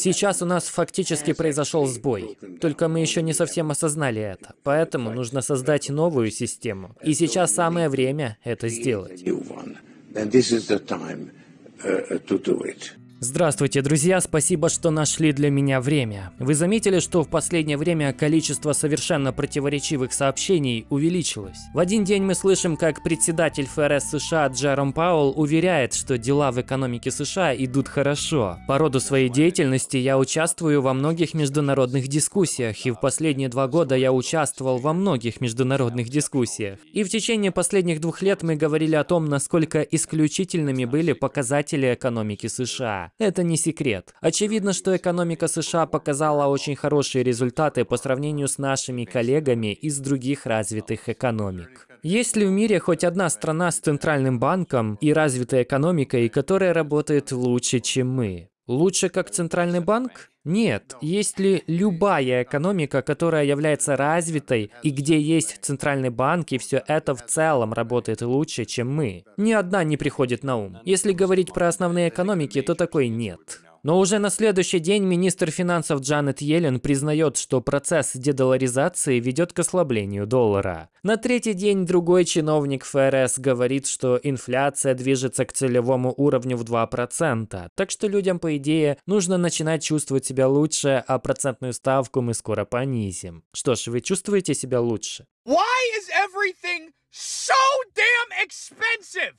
Сейчас у нас фактически произошел сбой, только мы еще не совсем осознали это, поэтому нужно создать новую систему. И сейчас самое время это сделать. Здравствуйте, друзья! Спасибо, что нашли для меня время. Вы заметили, что в последнее время количество совершенно противоречивых сообщений увеличилось? В один день мы слышим, как председатель ФРС США Джером Паул уверяет, что дела в экономике США идут хорошо. По роду своей деятельности я участвую во многих международных дискуссиях, и в последние два года я участвовал во многих международных дискуссиях. И в течение последних двух лет мы говорили о том, насколько исключительными были показатели экономики США. Это не секрет. Очевидно, что экономика США показала очень хорошие результаты по сравнению с нашими коллегами из других развитых экономик. Есть ли в мире хоть одна страна с центральным банком и развитой экономикой, которая работает лучше, чем мы? Лучше как центральный банк? Нет, есть ли любая экономика, которая является развитой, и где есть центральный банк, и все это в целом работает лучше, чем мы? Ни одна не приходит на ум. Если говорить про основные экономики, то такой нет. Но уже на следующий день министр финансов Джанет Йеллен признает, что процесс дедоларизации ведет к ослаблению доллара. На третий день другой чиновник ФРС говорит, что инфляция движется к целевому уровню в 2%, так что людям, по идее, нужно начинать чувствовать себя лучше, а процентную ставку мы скоро понизим. Что ж, вы чувствуете себя лучше? Why is everything so damn expensive?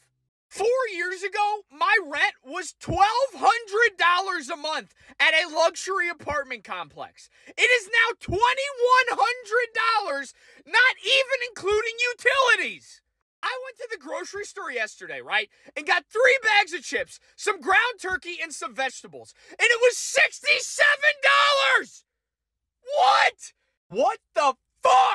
Four years ago, my rent was $1,200 a month at a luxury apartment complex. It is now $2,100, not even including utilities. I went to the grocery store yesterday, right? And got three bags of chips, some ground turkey, and some vegetables. And it was $67! What? What the fuck?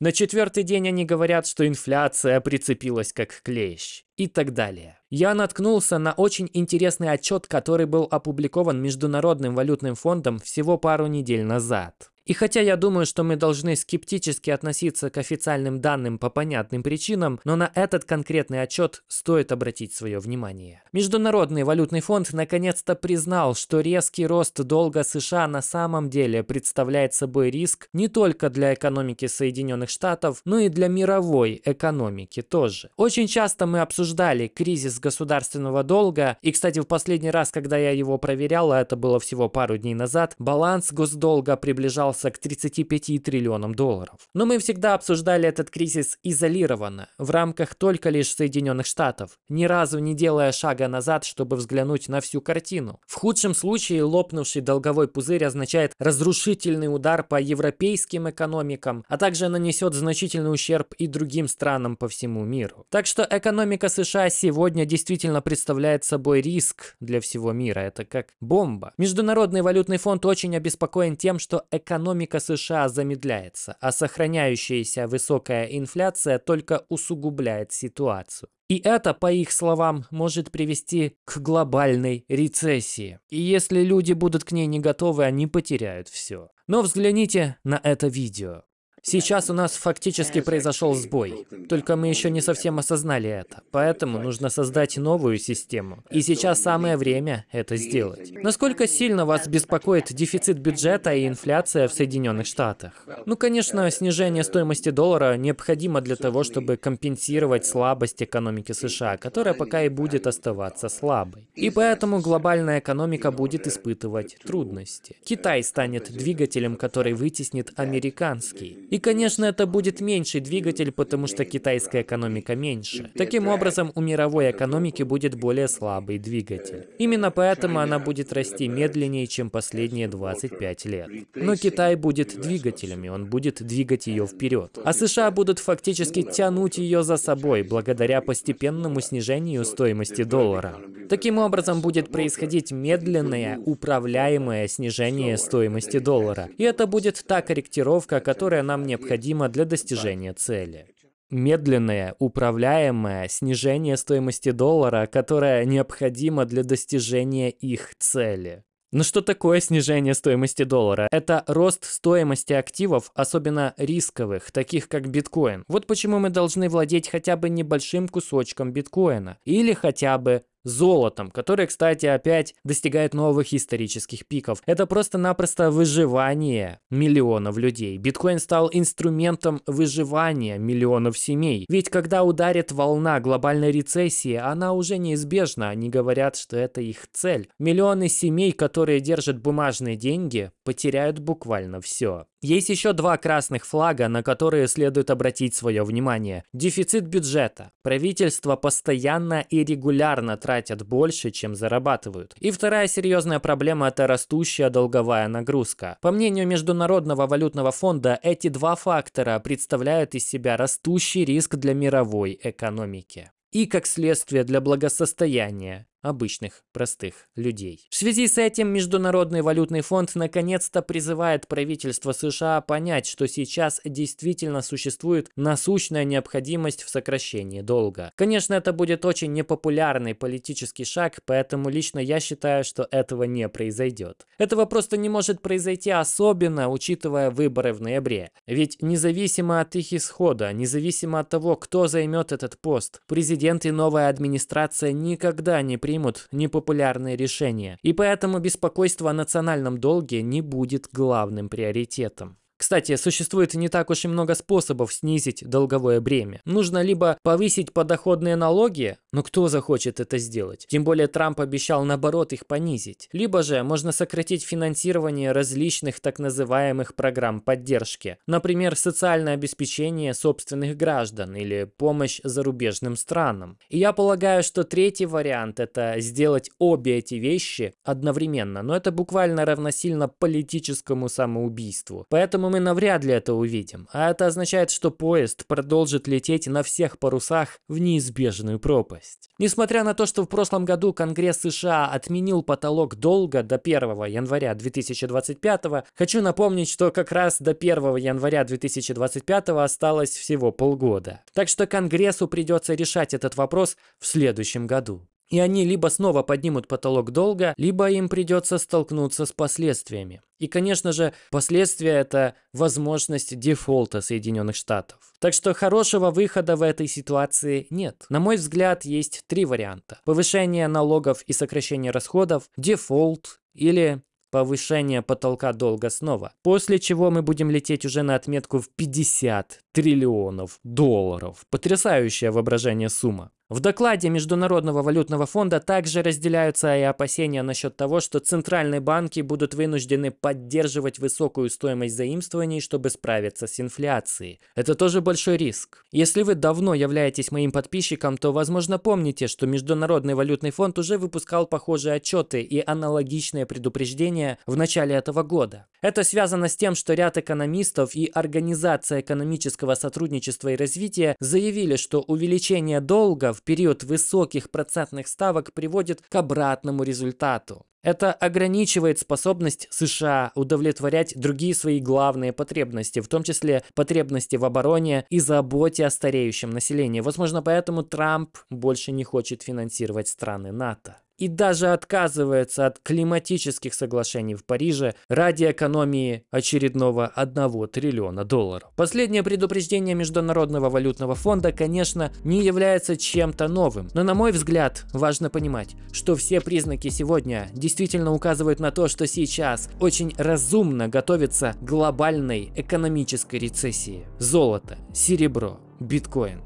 На четвертый день они говорят, что инфляция прицепилась как клещ и так далее. Я наткнулся на очень интересный отчет, который был опубликован Международным валютным фондом всего пару недель назад. И хотя я думаю, что мы должны скептически относиться к официальным данным по понятным причинам, но на этот конкретный отчет стоит обратить свое внимание. Международный валютный фонд наконец-то признал, что резкий рост долга США на самом деле представляет собой риск не только для экономики Соединенных Штатов, но и для мировой экономики тоже. Очень часто мы обсуждали кризис государственного долга, и, кстати, в последний раз, когда я его проверял, а это было всего пару дней назад, баланс госдолга приближался поднялся к 35 триллионам долларов. Но мы всегда обсуждали этот кризис изолированно, в рамках только лишь Соединенных Штатов, ни разу не делая шага назад, чтобы взглянуть на всю картину. В худшем случае лопнувший долговой пузырь означает разрушительный удар по европейским экономикам, а также нанесет значительный ущерб и другим странам по всему миру. Так что экономика США сегодня действительно представляет собой риск для всего мира. Это как бомба. Международный валютный фонд очень обеспокоен тем, что экономика экономика США замедляется, а сохраняющаяся высокая инфляция только усугубляет ситуацию. И это, по их словам, может привести к глобальной рецессии. И если люди будут к ней не готовы, они потеряют все. Но взгляните на это видео. Сейчас у нас фактически произошел сбой, только мы еще не совсем осознали это, поэтому нужно создать новую систему. И сейчас самое время это сделать. Насколько сильно вас беспокоит дефицит бюджета и инфляция в Соединенных Штатах? Ну, конечно, снижение стоимости доллара необходимо для того, чтобы компенсировать слабость экономики США, которая пока и будет оставаться слабой. И поэтому глобальная экономика будет испытывать трудности. Китай станет двигателем, который вытеснит американский. И и, конечно, это будет меньший двигатель, потому что китайская экономика меньше. Таким образом, у мировой экономики будет более слабый двигатель. Именно поэтому она будет расти медленнее, чем последние 25 лет. Но Китай будет двигателем, и он будет двигать ее вперед. А США будут фактически тянуть ее за собой, благодаря постепенному снижению стоимости доллара. Таким образом, будет происходить медленное, управляемое снижение стоимости доллара. И это будет та корректировка, которая нам нам необходимо для достижения цели. Медленное, управляемое снижение стоимости доллара, которое необходимо для достижения их цели. Но ну что такое снижение стоимости доллара? Это рост стоимости активов, особенно рисковых, таких как биткоин. Вот почему мы должны владеть хотя бы небольшим кусочком биткоина. Или хотя бы золотом, которое, кстати, опять достигает новых исторических пиков. Это просто-напросто выживание миллионов людей. Биткоин стал инструментом выживания миллионов семей. Ведь когда ударит волна глобальной рецессии, она уже неизбежна. Они говорят, что это их цель. Миллионы семей, которые держат бумажные деньги, потеряют буквально все. Есть еще два красных флага, на которые следует обратить свое внимание. Дефицит бюджета. Правительство постоянно и регулярно тратит тратят больше, чем зарабатывают. И вторая серьезная проблема – это растущая долговая нагрузка. По мнению Международного валютного фонда, эти два фактора представляют из себя растущий риск для мировой экономики и, как следствие, для благосостояния обычных, простых людей. В связи с этим Международный валютный фонд наконец-то призывает правительство США понять, что сейчас действительно существует насущная необходимость в сокращении долга. Конечно, это будет очень непопулярный политический шаг, поэтому лично я считаю, что этого не произойдет. Этого просто не может произойти, особенно учитывая выборы в ноябре. Ведь независимо от их исхода, независимо от того, кто займет этот пост, президент и новая администрация никогда не примут непопулярные решения, и поэтому беспокойство о национальном долге не будет главным приоритетом. Кстати, существует не так уж и много способов снизить долговое бремя. Нужно либо повысить подоходные налоги, но кто захочет это сделать? Тем более Трамп обещал наоборот их понизить. Либо же можно сократить финансирование различных так называемых программ поддержки. Например, социальное обеспечение собственных граждан или помощь зарубежным странам. И я полагаю, что третий вариант – это сделать обе эти вещи одновременно. Но это буквально равносильно политическому самоубийству. Поэтому но мы навряд ли это увидим, а это означает, что поезд продолжит лететь на всех парусах в неизбежную пропасть. Несмотря на то, что в прошлом году Конгресс США отменил потолок долга до 1 января 2025, хочу напомнить, что как раз до 1 января 2025 осталось всего полгода. Так что Конгрессу придется решать этот вопрос в следующем году. И они либо снова поднимут потолок долга, либо им придется столкнуться с последствиями. И, конечно же, последствия – это возможность дефолта Соединенных Штатов. Так что хорошего выхода в этой ситуации нет. На мой взгляд, есть три варианта. Повышение налогов и сокращение расходов, дефолт или повышение потолка долга снова. После чего мы будем лететь уже на отметку в 50 триллионов долларов. Потрясающее воображение сумма. В докладе Международного валютного фонда также разделяются и опасения насчет того, что центральные банки будут вынуждены поддерживать высокую стоимость заимствований, чтобы справиться с инфляцией. Это тоже большой риск. Если вы давно являетесь моим подписчиком, то, возможно, помните, что Международный валютный фонд уже выпускал похожие отчеты и аналогичные предупреждения в начале этого года. Это связано с тем, что ряд экономистов и Организация экономического сотрудничества и развития заявили, что увеличение долга в период высоких процентных ставок приводит к обратному результату. Это ограничивает способность США удовлетворять другие свои главные потребности, в том числе потребности в обороне и заботе о стареющем населении. Возможно, поэтому Трамп больше не хочет финансировать страны НАТО и даже отказывается от климатических соглашений в Париже ради экономии очередного 1 триллиона долларов. Последнее предупреждение Международного валютного фонда, конечно, не является чем-то новым, но на мой взгляд важно понимать, что все признаки сегодня действительно указывают на то, что сейчас очень разумно готовится к глобальной экономической рецессии. Золото, серебро, биткоин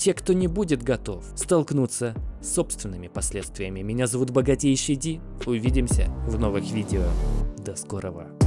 те, кто не будет готов столкнуться с собственными последствиями. Меня зовут Богатейший Ди. Увидимся в новых видео. До скорого.